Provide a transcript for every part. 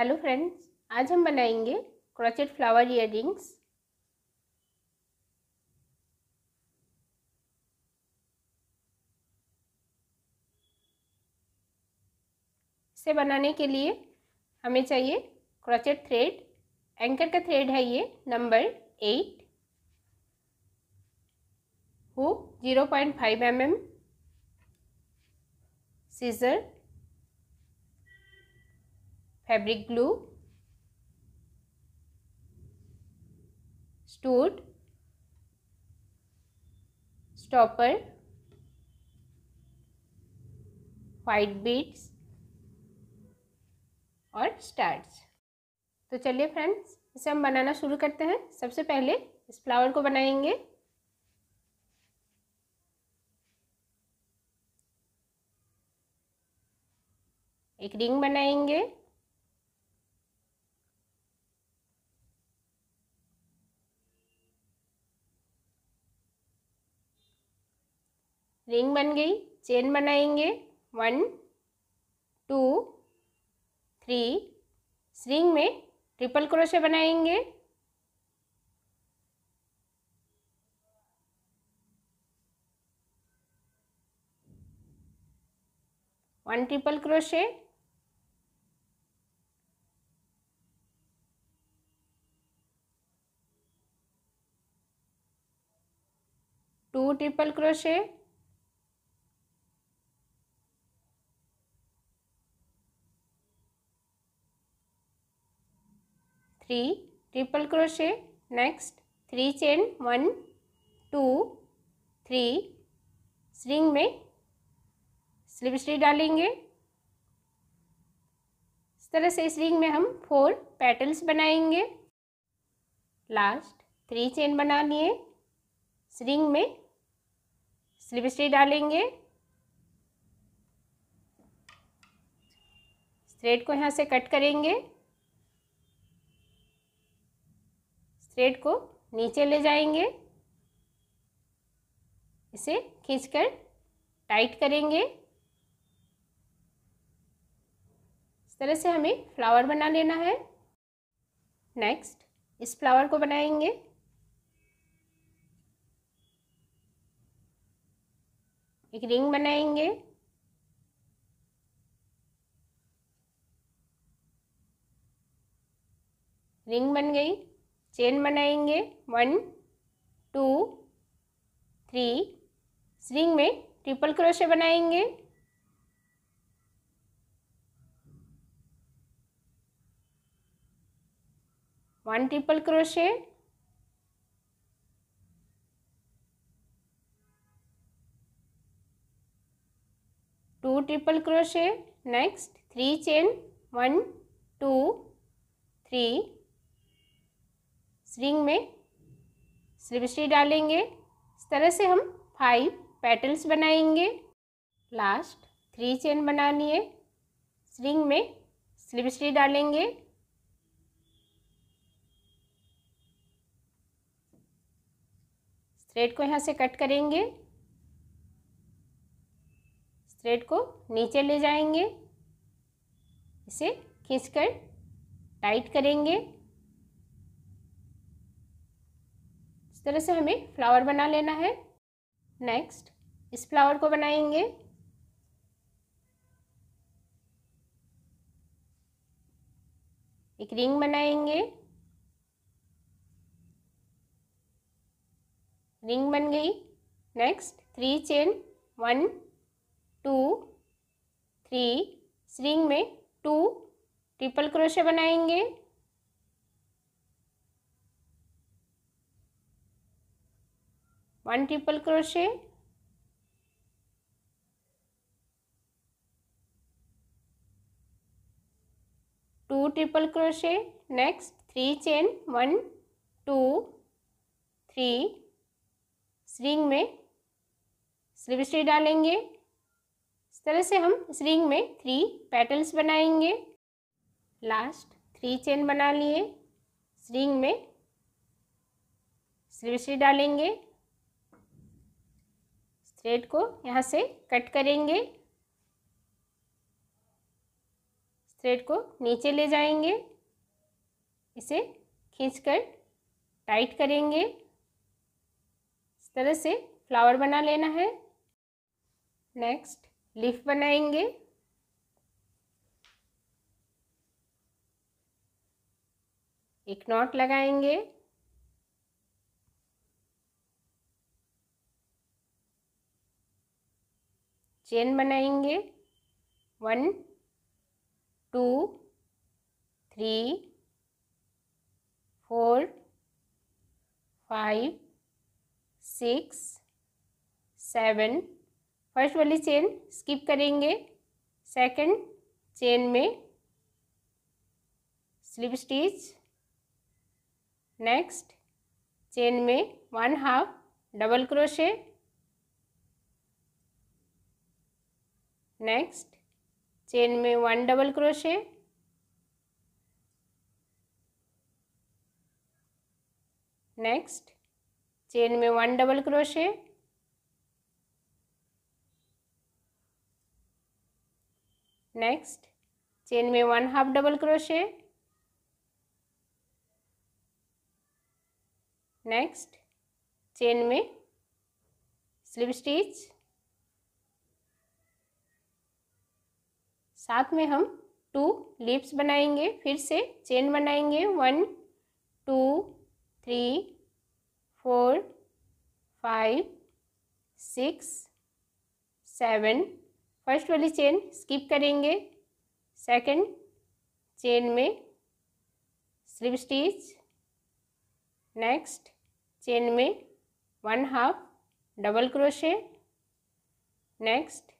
hello friends आज हम बनाएंगे क्रॉचेट फ्लावर इयर रिंग्स इसे बनाने के लिए हमें चाहिए क्रॉचेट थ्रेड एंकर का थ्रेड है ये नंबर एट हु zero point five M M scissor fabric glue stud stopper white beads और स्टार्स तो चलिए फ्रेंड्स इसे हम बनाना शुरू करते हैं सबसे पहले इस फ्लावर को बनाएंगे एक रिंग बनाएंगे रिंग बन गई चेन बनाएंगे वन टू थ्री रिंग में ट्रिपल क्रोशे बनाएंगे one triple crochet two triple crochet three triple crochet next three chain one two three string में स्लिप स्ट्री डालेंगे इस तरह से स्ट्रिंग में हम फोर पेटल्स बनाएंगे लास्ट थ्री चेन बना लिए स्ट्रिंग में स्लिप स्ट्री डालेंगे थ्रेड को यहाँ से कट करेंगे थ्रेड को नीचे ले जाएंगे इसे खींचकर टाइट करेंगे इस तरह से हमें फ्लावर बना लेना है नेक्स्ट इस फ्लावर को बनाएंगे एक रिंग बनाएंगे रिंग बन गई चेन बनाएंगे वन टू थ्री स्विंग में ट्रिपल क्रोशे बनाएंगे one triple crochet two triple crochet next three chain one two three string में स्लिप स्टिच डालेंगे इस तरह से हम फाइव पेटल्स बनाएंगे लास्ट थ्री चेन बनानी है स्ट्रिंग में स्लिप स्टिच डालेंगे थ्रेड को यहाँ से कट करेंगे थ्रेड को नीचे ले जाएंगे इसे खींचकर टाइट करेंगे इस तरह से हमें फ्लावर बना लेना है नेक्स्ट इस फ्लावर को बनाएंगे एक रिंग बनाएंगे रिंग बन गई next three chain one two three इस रिंग में टू ट्रिपल क्रोशे बनाएंगे one triple crochet two triple crochet next three chain one two three string में स्लिप स्टिच डालेंगे इस तरह से हम स्ट्रिंग में थ्री पेटल्स बनाएंगे लास्ट थ्री चेन बना लिए स्ट्रिंग में स्लिप स्टिच डालेंगे थ्रेड को यहाँ से कट करेंगे थ्रेड को नीचे ले जाएंगे इसे खींचकर टाइट करेंगे इस तरह से फ्लावर बना लेना है नेक्स्ट लीफ बनाएंगे एक नॉट लगाएंगे चेन बनाएंगे one two three four five six seven first वाली चेन स्किप करेंगे सेकंड चेन में स्लिप स्टिच नेक्स्ट चेन में one half double crochet next chain में one double crochet next chain में one double crochet next chain में one half double crochet next chain में slip stitch साथ में हम टू लिप्स बनाएंगे फिर से चेन बनाएंगे one two three four five six seven first वाली चेन स्किप करेंगे सेकंड चेन में स्लिप स्टिच नेक्स्ट चेन में one half double crochet next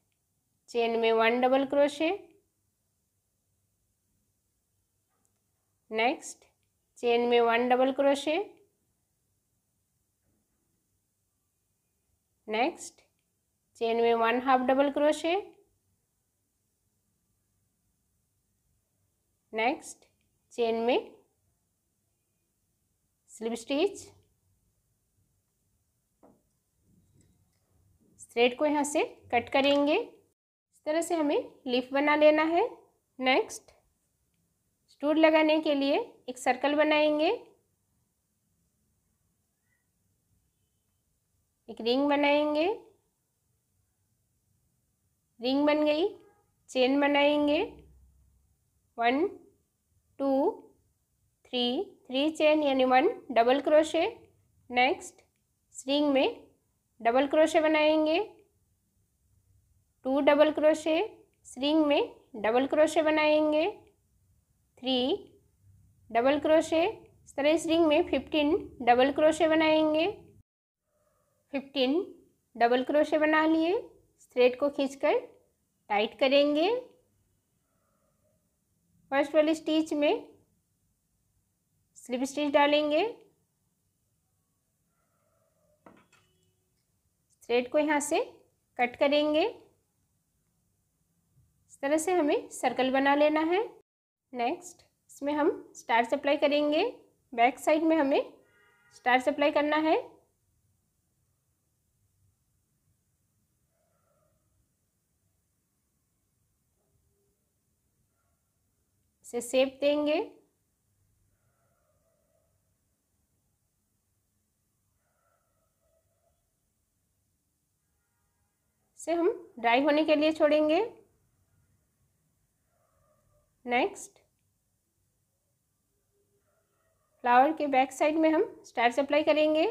chain में one double crochet next chain में one double crochet next chain में one half double crochet next chain में slip stitch thread को यहाँ से cut करेंगे इस तरह से हमें लिफ बना लेना है नेक्स्ट स्टोर लगाने के लिए एक सर्कल बनाएंगे एक रिंग बनाएंगे रिंग बन गई चेन बनाएंगे one two three three chain यानी one double crochet next ring में डबल क्रोशे बनाएंगे टू डबल क्रोशे रिंग में डबल क्रोशे बनाएंगे थ्री डबल क्रोशे इस तरह इस रिंग में फिफ्टीन डबल क्रोशे बनाएंगे फिफ्टीन डबल क्रोशे बना लिए थ्रेड को खींचकर टाइट करेंगे फर्स्ट वाले स्टिच में स्लिप स्टिच डालेंगे थ्रेड को यहाँ से कट करेंगे इस तरह से हमें सर्कल बना लेना है नेक्स्ट इसमें हम स्टार सप्लाई करेंगे बैक साइड में हमें स्टार सप्लाई करना है इसे सेप देंगे इसे हम ड्राई होने के लिए छोड़ेंगे नेक्स्ट फ्लावर के बैक साइड में हम स्टार्स अप्लाई करेंगे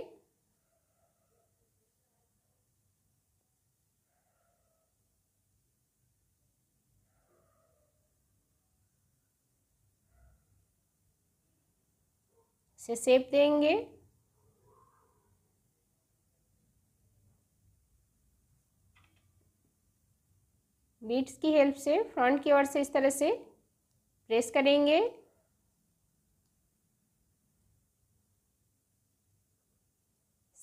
से सेप देंगे बीट्स की हेल्प से फ्रंट की ओर से इस तरह से प्रेस करेंगे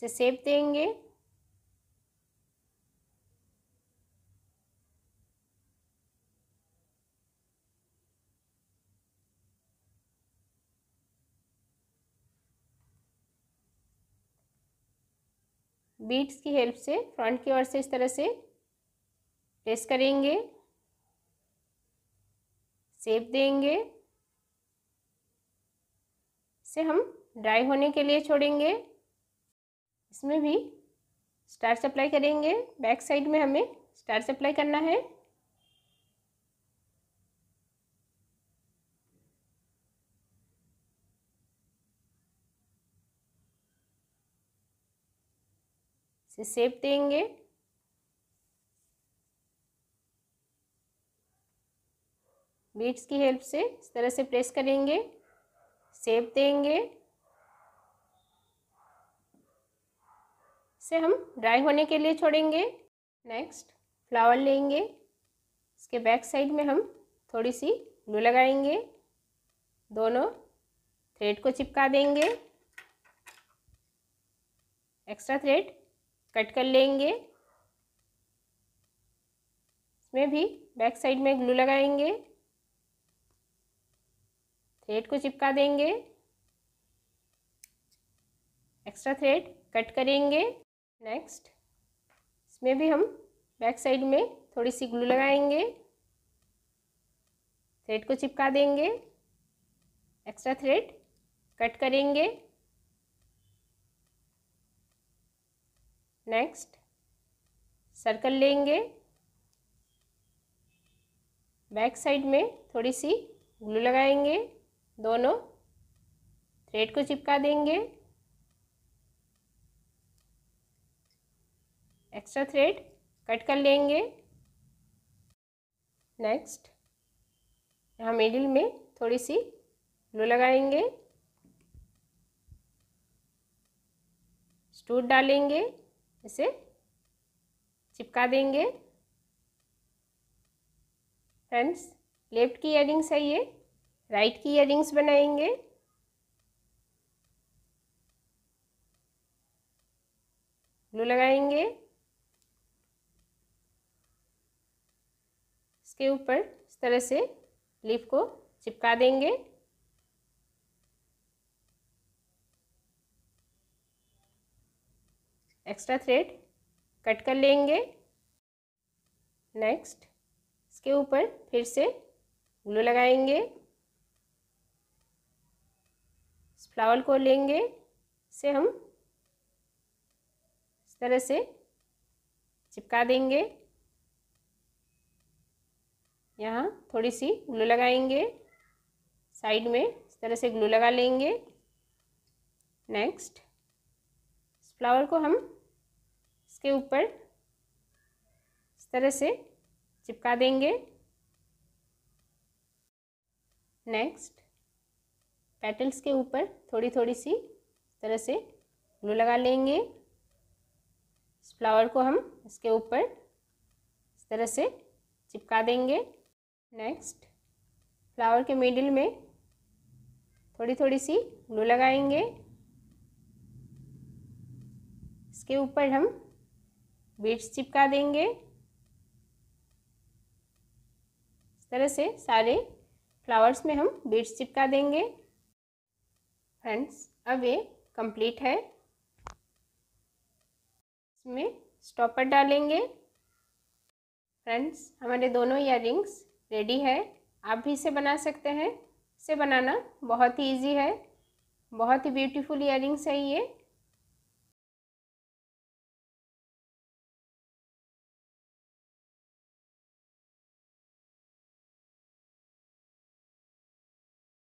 से सेप देंगे बीट्स की हेल्प से फ्रंट की ओर से इस तरह से प्रेस करेंगे सेप देंगे इसे हम ड्राई होने के लिए छोड़ेंगे इसमें भी स्टार सप्लाई करेंगे बैक साइड में हमें स्टार सप्लाई करना है से सेप देंगे बीट्स की हेल्प से इस तरह से प्रेस करेंगे सेप देंगे इसे हम ड्राई होने के लिए छोड़ेंगे नेक्स्ट फ्लावर लेंगे इसके बैक साइड में हम थोड़ी सी ग्लू लगाएंगे दोनों थ्रेड को चिपका देंगे एक्स्ट्रा थ्रेड कट कर लेंगे इसमें भी बैक साइड में ग्लू लगाएंगे थ्रेड को चिपका देंगे एक्स्ट्रा थ्रेड कट करेंगे नेक्स्ट इसमें भी हम बैक साइड में थोड़ी सी ग्लू लगाएंगे थ्रेड को चिपका देंगे एक्स्ट्रा थ्रेड कट करेंगे नेक्स्ट सर्कल लेंगे बैक साइड में थोड़ी सी ग्लू लगाएंगे दोनों थ्रेड को चिपका देंगे एक्स्ट्रा थ्रेड कट कर लेंगे नेक्स्ट यहाँ मिडिल में थोड़ी सी ग्लू लगाएंगे स्टूट डालेंगे इसे चिपका देंगे फ्रेंड्स लेफ्ट की इयरिंग्स है ये राइट की इयरिंग्स बनाएंगे ग्लू लगाएंगे इसके ऊपर इस तरह से लीफ को चिपका देंगे एक्स्ट्रा थ्रेड कट कर लेंगे नेक्स्ट इसके ऊपर फिर से ग्लू लगाएंगे इस फ्लावर को लेंगे इसे हम इस तरह से चिपका देंगे यहाँ थोड़ी सी ग्लू लगाएंगे साइड में इस तरह से ग्लू लगा लेंगे नेक्स्ट इस फ्लावर को हम इसके ऊपर इस तरह से चिपका देंगे नेक्स्ट पेटल्स के ऊपर थोड़ी थोड़ी सी इस तरह से ग्लू लगा लेंगे इस फ्लावर को हम इसके ऊपर इस तरह से चिपका देंगे नेक्स्ट फ्लावर के मिडिल में थोड़ी थोड़ी सी ग्लू लगाएंगे इसके ऊपर हम बीट्स चिपका देंगे इस तरह से सारे फ्लावर्स में हम बीट्स चिपका देंगे फ्रेंड्स अब ये कंप्लीट है इसमें स्टॉपर डालेंगे फ्रेंड्स हमारे दोनों इयर रिंग्स रेडी है आप भी इसे बना सकते हैं इसे बनाना बहुत ही ईजी है बहुत ही ब्यूटीफुल ईयर है ये